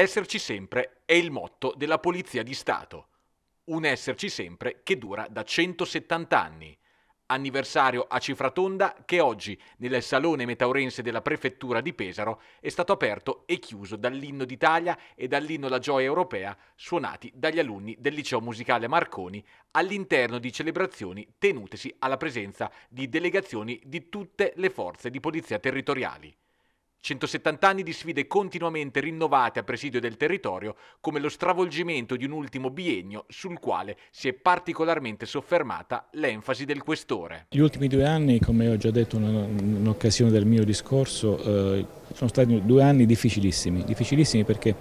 Esserci sempre è il motto della Polizia di Stato. Un esserci sempre che dura da 170 anni. Anniversario a cifra tonda che oggi nel Salone Metaurense della Prefettura di Pesaro è stato aperto e chiuso dall'inno d'Italia e dall'inno La Gioia Europea suonati dagli alunni del Liceo Musicale Marconi all'interno di celebrazioni tenutesi alla presenza di delegazioni di tutte le forze di polizia territoriali. 170 anni di sfide continuamente rinnovate a presidio del territorio, come lo stravolgimento di un ultimo biennio sul quale si è particolarmente soffermata l'enfasi del questore. Gli ultimi due anni, come ho già detto in occasione del mio discorso, eh, sono stati due anni difficilissimi, difficilissimi perché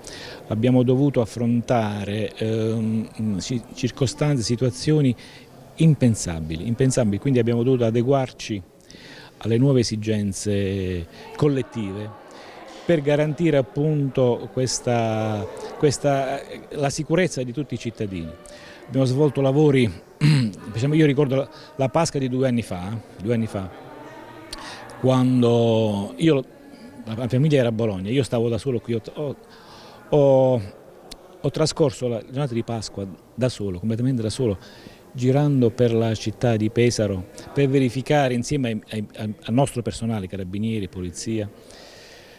abbiamo dovuto affrontare ehm, mm, circostanze, situazioni impensabili, impensabili, quindi abbiamo dovuto adeguarci alle nuove esigenze collettive per garantire appunto questa, questa, la sicurezza di tutti i cittadini. Abbiamo svolto lavori, diciamo, io ricordo la Pasqua di due anni fa, due anni fa quando io, la famiglia era a Bologna, io stavo da solo qui, ho, ho, ho trascorso la giornata di Pasqua da solo, completamente da solo girando per la città di Pesaro per verificare insieme ai, ai, al nostro personale, carabinieri, polizia,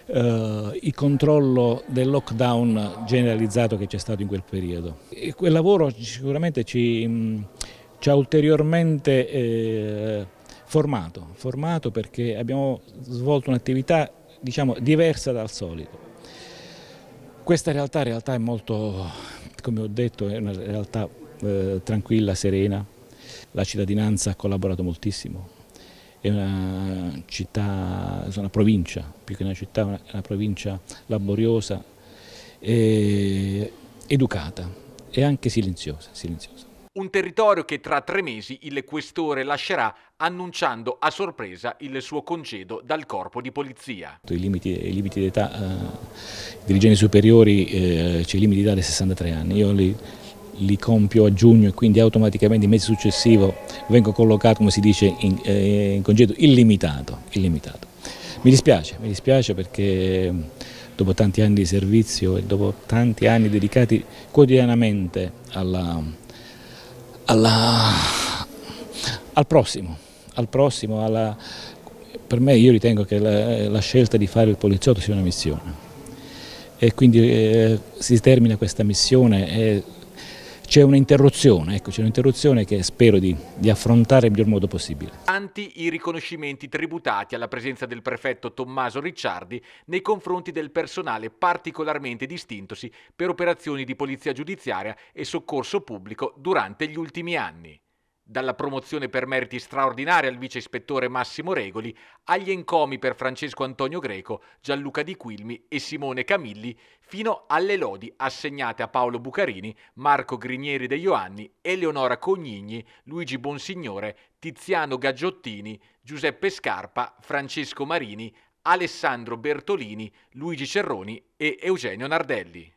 eh, il controllo del lockdown generalizzato che c'è stato in quel periodo. E quel lavoro sicuramente ci, mh, mm, ci ha ulteriormente eh, formato, formato perché abbiamo svolto un'attività diciamo, diversa dal solito. Questa realtà, realtà è molto, come ho detto, è una realtà eh, tranquilla, serena. La cittadinanza ha collaborato moltissimo. È una città, è una provincia, più che una città, una, una provincia laboriosa, eh, educata e anche silenziosa, silenziosa. Un territorio che tra tre mesi il questore lascerà annunciando a sorpresa il suo congedo dal corpo di polizia. I limiti, limiti d'età, eh, i dirigenti superiori, eh, c'è cioè i limiti d'età dei 63 anni, io li li compio a giugno e quindi automaticamente il mese successivo vengo collocato, come si dice, in, eh, in congedo illimitato, illimitato. Mi dispiace, mi dispiace perché mm, dopo tanti anni di servizio e dopo tanti anni dedicati quotidianamente alla, alla, al prossimo, al prossimo alla, per me io ritengo che la, la, scelta di fare il poliziotto sia una missione e quindi eh, si termina questa missione e c'è un'interruzione, ecco, c'è un'interruzione che spero di, di, affrontare nel miglior modo possibile. Tanti i riconoscimenti tributati alla presenza del prefetto Tommaso Ricciardi nei confronti del personale particolarmente distintosi per operazioni di polizia giudiziaria e soccorso pubblico durante gli ultimi anni dalla promozione per meriti straordinari al vice ispettore Massimo Regoli, agli encomi per Francesco Antonio Greco, Gianluca Di Quilmi e Simone Camilli, fino alle lodi assegnate a Paolo Bucarini, Marco Grinieri De Ioanni, Eleonora Cognigni, Luigi Bonsignore, Tiziano Gaggiottini, Giuseppe Scarpa, Francesco Marini, Alessandro Bertolini, Luigi Cerroni e Eugenio Nardelli.